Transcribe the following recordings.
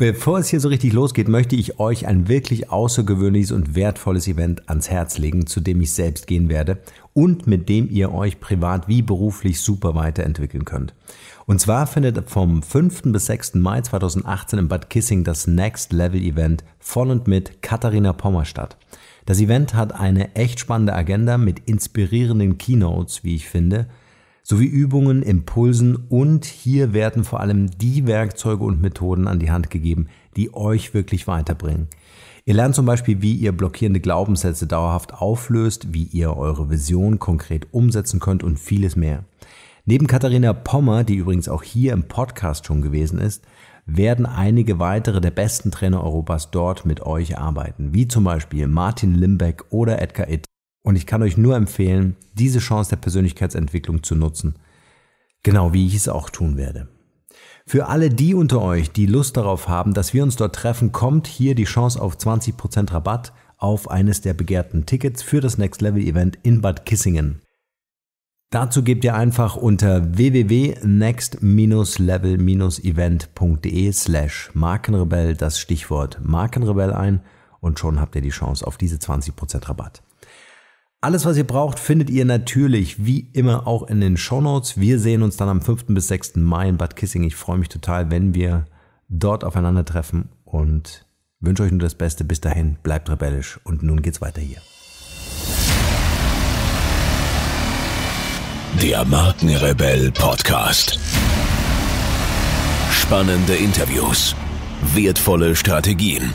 Bevor es hier so richtig losgeht, möchte ich euch ein wirklich außergewöhnliches und wertvolles Event ans Herz legen, zu dem ich selbst gehen werde und mit dem ihr euch privat wie beruflich super weiterentwickeln könnt. Und zwar findet vom 5. bis 6. Mai 2018 in Bad Kissing das Next Level Event von und mit Katharina Pommer statt. Das Event hat eine echt spannende Agenda mit inspirierenden Keynotes, wie ich finde, sowie Übungen, Impulsen und hier werden vor allem die Werkzeuge und Methoden an die Hand gegeben, die euch wirklich weiterbringen. Ihr lernt zum Beispiel, wie ihr blockierende Glaubenssätze dauerhaft auflöst, wie ihr eure Vision konkret umsetzen könnt und vieles mehr. Neben Katharina Pommer, die übrigens auch hier im Podcast schon gewesen ist, werden einige weitere der besten Trainer Europas dort mit euch arbeiten, wie zum Beispiel Martin Limbeck oder Edgar Itt. Und ich kann euch nur empfehlen, diese Chance der Persönlichkeitsentwicklung zu nutzen. Genau wie ich es auch tun werde. Für alle die unter euch, die Lust darauf haben, dass wir uns dort treffen, kommt hier die Chance auf 20% Rabatt auf eines der begehrten Tickets für das Next Level Event in Bad Kissingen. Dazu gebt ihr einfach unter www.next-level-event.de slash Markenrebell das Stichwort Markenrebell ein und schon habt ihr die Chance auf diese 20% Rabatt. Alles, was ihr braucht, findet ihr natürlich wie immer auch in den Shownotes. Wir sehen uns dann am 5. bis 6. Mai in Bad Kissing. Ich freue mich total, wenn wir dort aufeinandertreffen und wünsche euch nur das Beste. Bis dahin, bleibt rebellisch und nun geht's weiter hier. Der Markenrebell Podcast. Spannende Interviews, wertvolle Strategien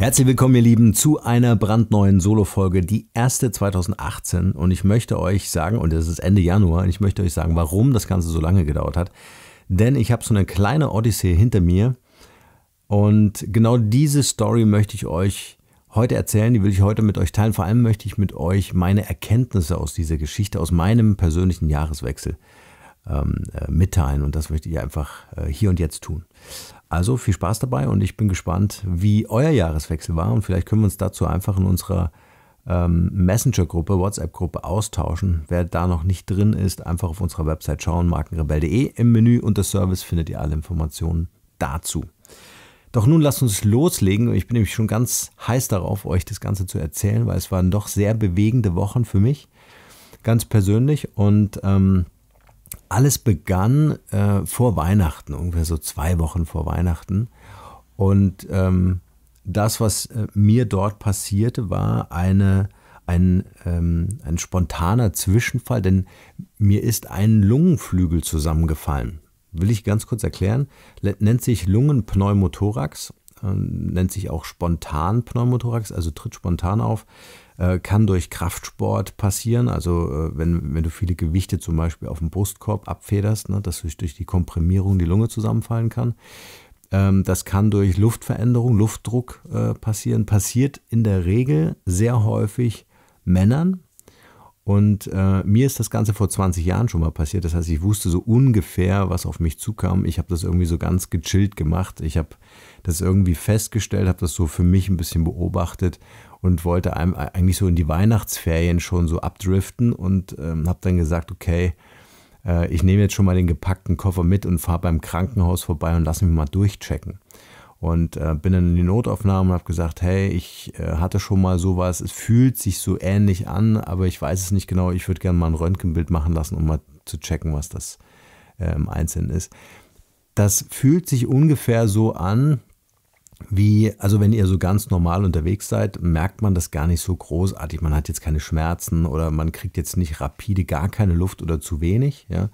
Herzlich willkommen, ihr Lieben, zu einer brandneuen Solo-Folge, die erste 2018. Und ich möchte euch sagen, und es ist Ende Januar, und ich möchte euch sagen, warum das Ganze so lange gedauert hat. Denn ich habe so eine kleine Odyssee hinter mir. Und genau diese Story möchte ich euch heute erzählen, die will ich heute mit euch teilen. Vor allem möchte ich mit euch meine Erkenntnisse aus dieser Geschichte, aus meinem persönlichen Jahreswechsel ähm, äh, mitteilen. Und das möchte ich einfach äh, hier und jetzt tun. Also viel Spaß dabei und ich bin gespannt, wie euer Jahreswechsel war und vielleicht können wir uns dazu einfach in unserer ähm, Messenger-Gruppe, WhatsApp-Gruppe austauschen. Wer da noch nicht drin ist, einfach auf unserer Website schauen, markenrebell.de. Im Menü unter Service findet ihr alle Informationen dazu. Doch nun lasst uns loslegen. Ich bin nämlich schon ganz heiß darauf, euch das Ganze zu erzählen, weil es waren doch sehr bewegende Wochen für mich, ganz persönlich. Und ähm, alles begann äh, vor Weihnachten, ungefähr so zwei Wochen vor Weihnachten. Und ähm, das, was äh, mir dort passierte, war eine, ein, ähm, ein spontaner Zwischenfall, denn mir ist ein Lungenflügel zusammengefallen. Will ich ganz kurz erklären. Nennt sich Lungenpneumothorax, äh, nennt sich auch spontan Pneumothorax, also tritt spontan auf äh, kann durch Kraftsport passieren. Also äh, wenn, wenn du viele Gewichte zum Beispiel auf dem Brustkorb abfederst, ne, dass durch, durch die Komprimierung die Lunge zusammenfallen kann. Ähm, das kann durch Luftveränderung, Luftdruck äh, passieren. Passiert in der Regel sehr häufig Männern, und äh, mir ist das Ganze vor 20 Jahren schon mal passiert. Das heißt, ich wusste so ungefähr, was auf mich zukam. Ich habe das irgendwie so ganz gechillt gemacht. Ich habe das irgendwie festgestellt, habe das so für mich ein bisschen beobachtet und wollte eigentlich so in die Weihnachtsferien schon so abdriften und ähm, habe dann gesagt, okay, äh, ich nehme jetzt schon mal den gepackten Koffer mit und fahre beim Krankenhaus vorbei und lass mich mal durchchecken. Und äh, bin dann in die Notaufnahme und habe gesagt, hey, ich äh, hatte schon mal sowas, es fühlt sich so ähnlich an, aber ich weiß es nicht genau, ich würde gerne mal ein Röntgenbild machen lassen, um mal zu checken, was das im ähm, Einzelnen ist. Das fühlt sich ungefähr so an, wie, also wenn ihr so ganz normal unterwegs seid, merkt man das gar nicht so großartig. Man hat jetzt keine Schmerzen oder man kriegt jetzt nicht rapide gar keine Luft oder zu wenig, ja,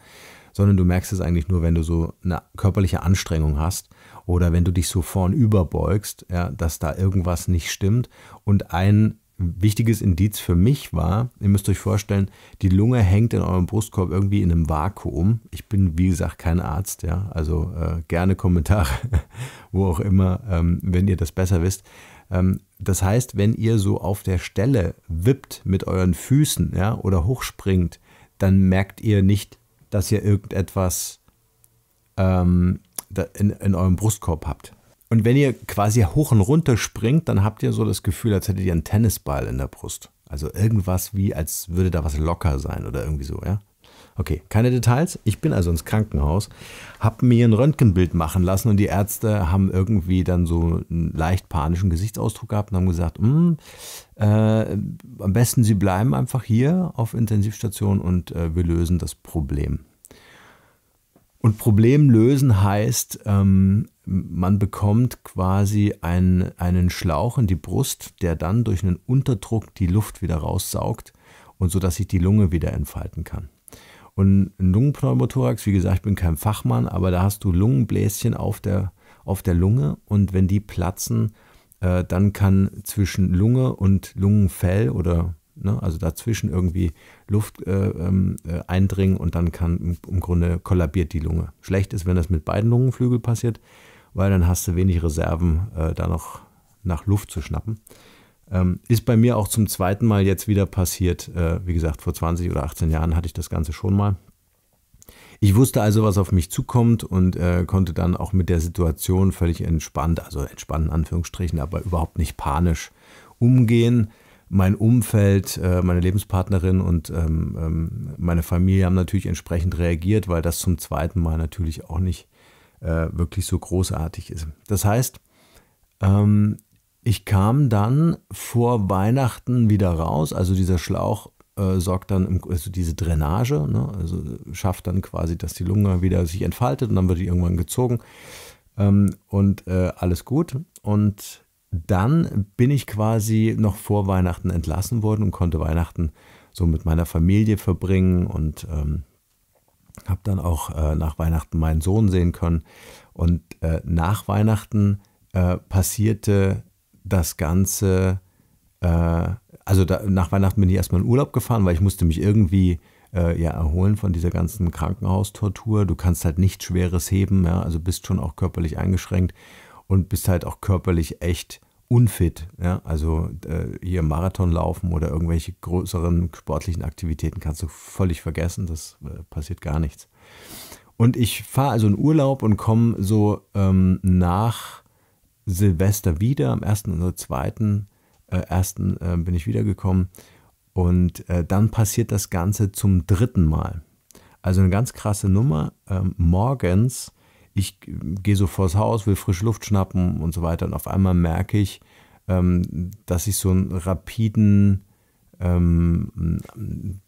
sondern du merkst es eigentlich nur, wenn du so eine körperliche Anstrengung hast oder wenn du dich so vorn überbeugst, ja, dass da irgendwas nicht stimmt und ein wichtiges Indiz für mich war, ihr müsst euch vorstellen, die Lunge hängt in eurem Brustkorb irgendwie in einem Vakuum. Ich bin, wie gesagt, kein Arzt, ja, also äh, gerne Kommentare, wo auch immer, ähm, wenn ihr das besser wisst. Ähm, das heißt, wenn ihr so auf der Stelle wippt mit euren Füßen, ja, oder hochspringt, dann merkt ihr nicht, dass ihr irgendetwas ähm, in, in eurem Brustkorb habt. Und wenn ihr quasi hoch und runter springt, dann habt ihr so das Gefühl, als hättet ihr einen Tennisball in der Brust. Also irgendwas wie, als würde da was locker sein oder irgendwie so, ja? Okay, keine Details. Ich bin also ins Krankenhaus, habe mir ein Röntgenbild machen lassen und die Ärzte haben irgendwie dann so einen leicht panischen Gesichtsausdruck gehabt und haben gesagt, mm, äh, am besten Sie bleiben einfach hier auf Intensivstation und äh, wir lösen das Problem. Und Problem lösen heißt, ähm, man bekommt quasi einen, einen Schlauch in die Brust, der dann durch einen Unterdruck die Luft wieder raussaugt und so dass sich die Lunge wieder entfalten kann. Und ein Lungenpneumothorax, wie gesagt, ich bin kein Fachmann, aber da hast du Lungenbläschen auf der, auf der Lunge und wenn die platzen, äh, dann kann zwischen Lunge und Lungenfell oder ne, also dazwischen irgendwie Luft äh, ähm, äh, eindringen und dann kann im, im Grunde kollabiert die Lunge. Schlecht ist, wenn das mit beiden Lungenflügeln passiert weil dann hast du wenig Reserven, äh, da noch nach Luft zu schnappen. Ähm, ist bei mir auch zum zweiten Mal jetzt wieder passiert. Äh, wie gesagt, vor 20 oder 18 Jahren hatte ich das Ganze schon mal. Ich wusste also, was auf mich zukommt und äh, konnte dann auch mit der Situation völlig entspannt, also entspannt in Anführungsstrichen, aber überhaupt nicht panisch umgehen. Mein Umfeld, äh, meine Lebenspartnerin und ähm, ähm, meine Familie haben natürlich entsprechend reagiert, weil das zum zweiten Mal natürlich auch nicht äh, wirklich so großartig ist. Das heißt, ähm, ich kam dann vor Weihnachten wieder raus, also dieser Schlauch äh, sorgt dann, im, also diese Drainage, ne, also schafft dann quasi, dass die Lunge wieder sich entfaltet und dann wird die irgendwann gezogen ähm, und äh, alles gut. Und dann bin ich quasi noch vor Weihnachten entlassen worden und konnte Weihnachten so mit meiner Familie verbringen und ähm, habe dann auch äh, nach Weihnachten meinen Sohn sehen können. Und äh, nach Weihnachten äh, passierte das Ganze, äh, also da, nach Weihnachten bin ich erstmal in Urlaub gefahren, weil ich musste mich irgendwie äh, ja, erholen von dieser ganzen Krankenhaustortur. Du kannst halt nichts Schweres heben, ja? also bist schon auch körperlich eingeschränkt und bist halt auch körperlich echt unfit. Ja? Also äh, hier Marathon laufen oder irgendwelche größeren sportlichen Aktivitäten kannst du völlig vergessen, das äh, passiert gar nichts. Und ich fahre also in Urlaub und komme so ähm, nach Silvester wieder, am 1. oder 2. Äh, 1. Äh, bin ich wiedergekommen. Und äh, dann passiert das Ganze zum dritten Mal. Also eine ganz krasse Nummer. Ähm, morgens ich gehe so vors Haus, will frische Luft schnappen und so weiter. Und auf einmal merke ich, ähm, dass ich so einen rapiden ähm,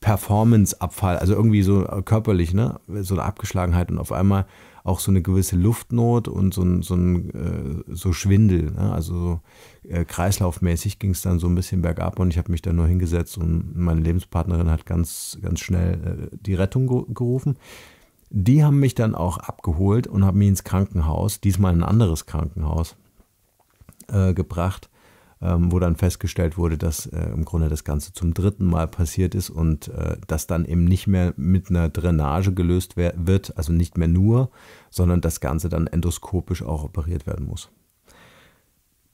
Performance-Abfall, also irgendwie so äh, körperlich, ne, so eine Abgeschlagenheit und auf einmal auch so eine gewisse Luftnot und so ein, so, ein, äh, so Schwindel. Ne? Also so, äh, kreislaufmäßig ging es dann so ein bisschen bergab und ich habe mich dann nur hingesetzt und meine Lebenspartnerin hat ganz, ganz schnell äh, die Rettung gerufen. Die haben mich dann auch abgeholt und haben mich ins Krankenhaus, diesmal ein anderes Krankenhaus, äh, gebracht, ähm, wo dann festgestellt wurde, dass äh, im Grunde das Ganze zum dritten Mal passiert ist und äh, das dann eben nicht mehr mit einer Drainage gelöst wird, also nicht mehr nur, sondern das Ganze dann endoskopisch auch operiert werden muss.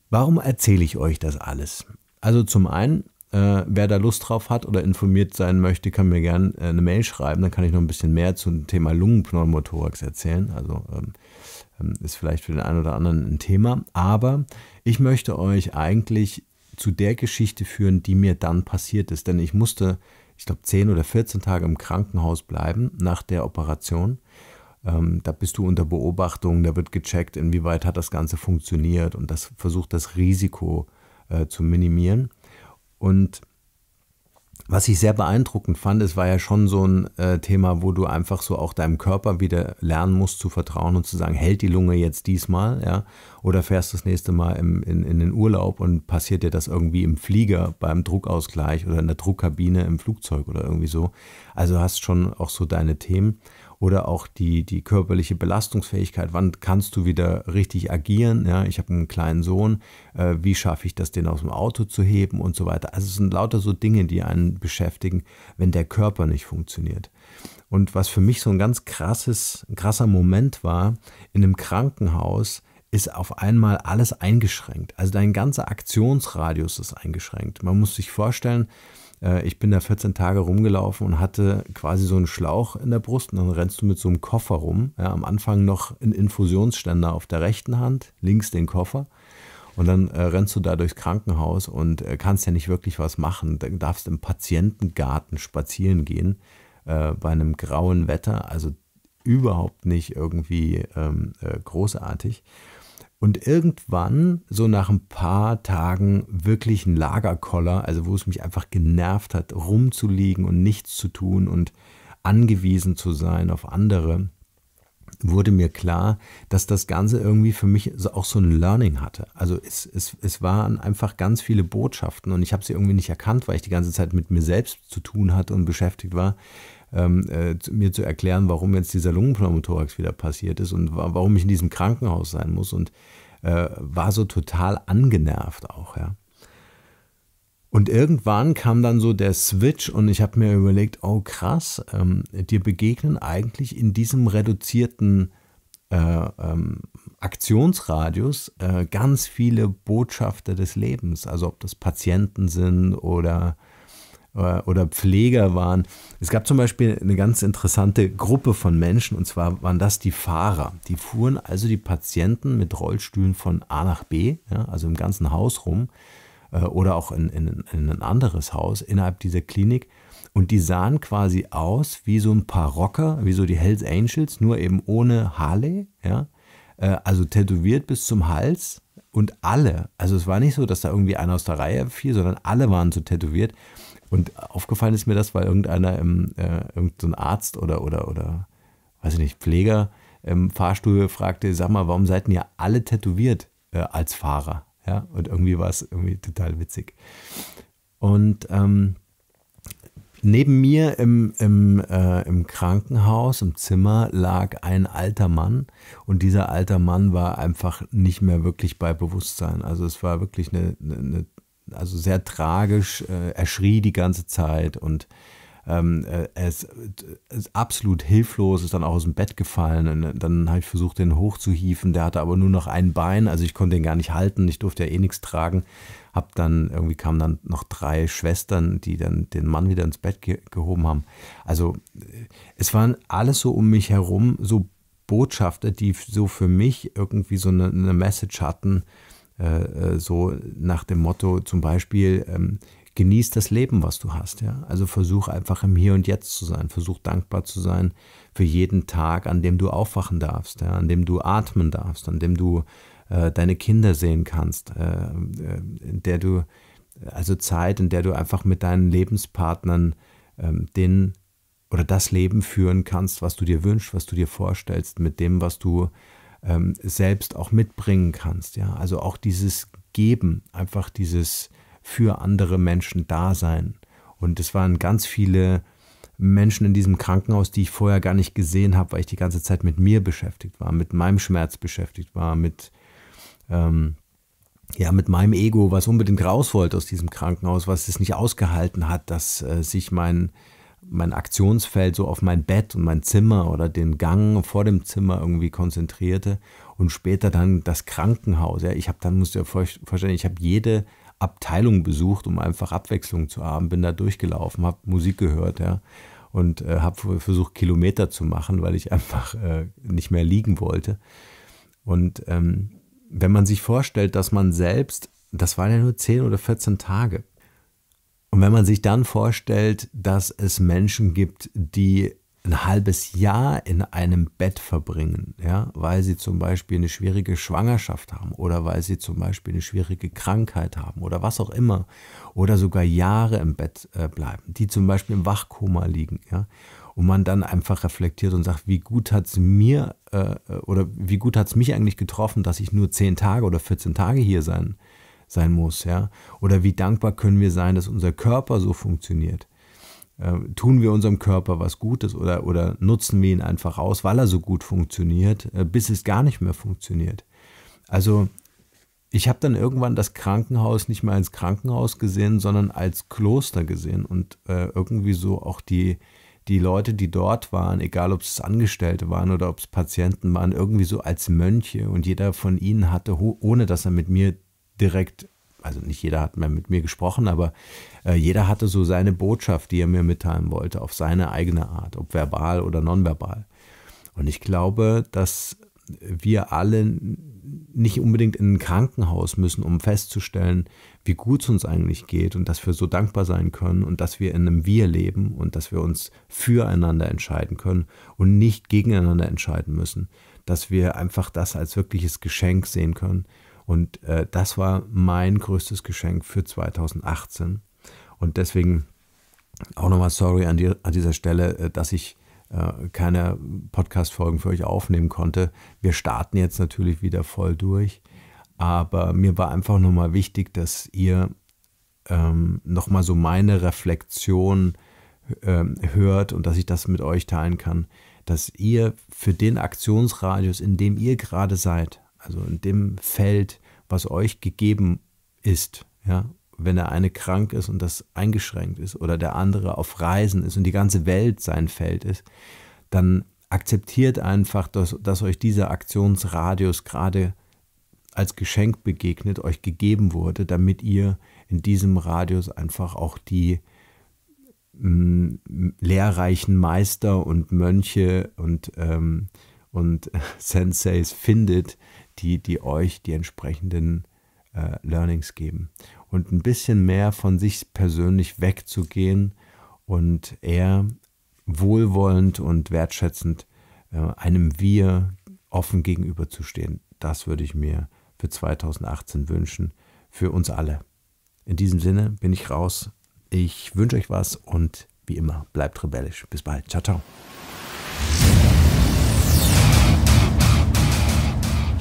Warum erzähle ich euch das alles? Also zum einen äh, wer da Lust drauf hat oder informiert sein möchte, kann mir gerne äh, eine Mail schreiben. Dann kann ich noch ein bisschen mehr zum Thema Lungenpneumothorax erzählen. Also ähm, ähm, ist vielleicht für den einen oder anderen ein Thema. Aber ich möchte euch eigentlich zu der Geschichte führen, die mir dann passiert ist. Denn ich musste, ich glaube, 10 oder 14 Tage im Krankenhaus bleiben nach der Operation. Ähm, da bist du unter Beobachtung, da wird gecheckt, inwieweit hat das Ganze funktioniert und das versucht das Risiko äh, zu minimieren. Und was ich sehr beeindruckend fand, es war ja schon so ein äh, Thema, wo du einfach so auch deinem Körper wieder lernen musst zu vertrauen und zu sagen, hält die Lunge jetzt diesmal, ja, oder fährst du das nächste Mal im, in, in den Urlaub und passiert dir das irgendwie im Flieger beim Druckausgleich oder in der Druckkabine im Flugzeug oder irgendwie so. Also hast schon auch so deine Themen oder auch die, die körperliche Belastungsfähigkeit, wann kannst du wieder richtig agieren, ja, ich habe einen kleinen Sohn, äh, wie schaffe ich das, den aus dem Auto zu heben und so weiter. Also es sind lauter so Dinge, die einen beschäftigen, wenn der Körper nicht funktioniert. Und was für mich so ein ganz krasses, krasser Moment war, in einem Krankenhaus, ist auf einmal alles eingeschränkt. Also dein ganzer Aktionsradius ist eingeschränkt. Man muss sich vorstellen, äh, ich bin da 14 Tage rumgelaufen und hatte quasi so einen Schlauch in der Brust und dann rennst du mit so einem Koffer rum. Ja, am Anfang noch einen Infusionsständer auf der rechten Hand, links den Koffer. Und dann äh, rennst du da durchs Krankenhaus und äh, kannst ja nicht wirklich was machen. Dann darfst im Patientengarten spazieren gehen äh, bei einem grauen Wetter. Also überhaupt nicht irgendwie ähm, äh, großartig und irgendwann, so nach ein paar Tagen, wirklich ein Lagerkoller, also wo es mich einfach genervt hat, rumzuliegen und nichts zu tun und angewiesen zu sein auf andere, wurde mir klar, dass das Ganze irgendwie für mich auch so ein Learning hatte. Also es, es, es waren einfach ganz viele Botschaften und ich habe sie irgendwie nicht erkannt, weil ich die ganze Zeit mit mir selbst zu tun hatte und beschäftigt war ähm, äh, mir zu erklären, warum jetzt dieser Lungenpneumothorax wieder passiert ist und wa warum ich in diesem Krankenhaus sein muss und äh, war so total angenervt auch, ja. Und irgendwann kam dann so der Switch und ich habe mir überlegt, oh krass, ähm, dir begegnen eigentlich in diesem reduzierten äh, ähm, Aktionsradius äh, ganz viele Botschafter des Lebens, also ob das Patienten sind oder äh, oder Pfleger waren. Es gab zum Beispiel eine ganz interessante Gruppe von Menschen, und zwar waren das die Fahrer. Die fuhren also die Patienten mit Rollstühlen von A nach B, ja, also im ganzen Haus rum äh, oder auch in, in, in ein anderes Haus innerhalb dieser Klinik. Und die sahen quasi aus wie so ein paar Rocker, wie so die Hells Angels, nur eben ohne Harley, ja. Äh, also tätowiert bis zum Hals und alle, also es war nicht so, dass da irgendwie einer aus der Reihe fiel, sondern alle waren so tätowiert und aufgefallen ist mir das, weil irgendeiner, äh, irgendein Arzt oder, oder, oder, weiß ich nicht, Pfleger im Fahrstuhl fragte, sag mal, warum seid ihr alle tätowiert äh, als Fahrer? Ja, und irgendwie war es irgendwie total witzig. Und ähm, neben mir im, im, äh, im Krankenhaus, im Zimmer, lag ein alter Mann. Und dieser alter Mann war einfach nicht mehr wirklich bei Bewusstsein. Also es war wirklich eine, eine, eine also sehr tragisch, äh, er schrie die ganze Zeit und ähm, er ist, ist, absolut hilflos, ist dann auch aus dem Bett gefallen. Und äh, dann habe ich versucht, den hochzuhieven. Der hatte aber nur noch ein Bein, also ich konnte ihn gar nicht halten. Ich durfte ja eh nichts tragen. Hab dann irgendwie kamen dann noch drei Schwestern, die dann den Mann wieder ins Bett ge gehoben haben. Also äh, es waren alles so um mich herum so Botschafter, die so für mich irgendwie so eine, eine Message hatten äh, äh, so nach dem Motto zum Beispiel, ähm, genieß das Leben, was du hast. Ja? Also versuch einfach im Hier und Jetzt zu sein, versuch dankbar zu sein für jeden Tag, an dem du aufwachen darfst, ja? an dem du atmen darfst, an dem du äh, deine Kinder sehen kannst, äh, äh in der du, also Zeit, in der du einfach mit deinen Lebenspartnern ähm, den oder das Leben führen kannst, was du dir wünschst, was du dir vorstellst, mit dem, was du ähm, selbst auch mitbringen kannst. Ja? Also auch dieses Geben, einfach dieses für andere Menschen Dasein. Und es waren ganz viele Menschen in diesem Krankenhaus, die ich vorher gar nicht gesehen habe, weil ich die ganze Zeit mit mir beschäftigt war, mit meinem Schmerz beschäftigt war, mit, ähm, ja, mit meinem Ego, was unbedingt raus wollte aus diesem Krankenhaus, was es nicht ausgehalten hat, dass äh, sich mein mein Aktionsfeld so auf mein Bett und mein Zimmer oder den Gang vor dem Zimmer irgendwie konzentrierte und später dann das Krankenhaus. Ja, ich habe dann, musst du dir vorstellen, ich habe jede Abteilung besucht, um einfach Abwechslung zu haben, bin da durchgelaufen, habe Musik gehört, ja, und äh, habe versucht, Kilometer zu machen, weil ich einfach äh, nicht mehr liegen wollte. Und ähm, wenn man sich vorstellt, dass man selbst, das waren ja nur 10 oder 14 Tage, und wenn man sich dann vorstellt, dass es Menschen gibt, die ein halbes Jahr in einem Bett verbringen, ja, weil sie zum Beispiel eine schwierige Schwangerschaft haben oder weil sie zum Beispiel eine schwierige Krankheit haben oder was auch immer oder sogar Jahre im Bett äh, bleiben, die zum Beispiel im Wachkoma liegen, ja, und man dann einfach reflektiert und sagt, wie gut hat es mir äh, oder wie gut hat es mich eigentlich getroffen, dass ich nur zehn Tage oder 14 Tage hier sein äh, sein muss, ja? Oder wie dankbar können wir sein, dass unser Körper so funktioniert? Äh, tun wir unserem Körper was Gutes oder, oder nutzen wir ihn einfach aus, weil er so gut funktioniert, äh, bis es gar nicht mehr funktioniert? Also ich habe dann irgendwann das Krankenhaus nicht mehr als Krankenhaus gesehen, sondern als Kloster gesehen und äh, irgendwie so auch die, die Leute, die dort waren, egal ob es Angestellte waren oder ob es Patienten waren, irgendwie so als Mönche und jeder von ihnen hatte, ohne dass er mit mir direkt, also nicht jeder hat mehr mit mir gesprochen, aber äh, jeder hatte so seine Botschaft, die er mir mitteilen wollte, auf seine eigene Art, ob verbal oder nonverbal. Und ich glaube, dass wir alle nicht unbedingt in ein Krankenhaus müssen, um festzustellen, wie gut es uns eigentlich geht und dass wir so dankbar sein können und dass wir in einem Wir leben und dass wir uns füreinander entscheiden können und nicht gegeneinander entscheiden müssen, dass wir einfach das als wirkliches Geschenk sehen können, und äh, das war mein größtes Geschenk für 2018. Und deswegen auch nochmal sorry an, die, an, dieser Stelle, äh, dass ich äh, keine Podcast-Folgen für euch aufnehmen konnte. Wir starten jetzt natürlich wieder voll durch. Aber mir war einfach nochmal wichtig, dass ihr ähm, nochmal so meine Reflexion ähm, hört und dass ich das mit euch teilen kann, dass ihr für den Aktionsradius, in dem ihr gerade seid, also in dem Feld, was euch gegeben ist, ja, wenn der eine krank ist und das eingeschränkt ist oder der andere auf Reisen ist und die ganze Welt sein Feld ist, dann akzeptiert einfach, dass, dass euch dieser Aktionsradius gerade als Geschenk begegnet, euch gegeben wurde, damit ihr in diesem Radius einfach auch die mh, mm, lehrreichen Meister und Mönche und, ähm, und Senseis findet, die, die euch die entsprechenden äh, Learnings geben. Und ein bisschen mehr von sich persönlich wegzugehen und eher wohlwollend und wertschätzend äh, einem Wir offen gegenüberzustehen. Das würde ich mir für 2018 wünschen, für uns alle. In diesem Sinne bin ich raus. Ich wünsche euch was und wie immer, bleibt rebellisch. Bis bald. Ciao, ciao.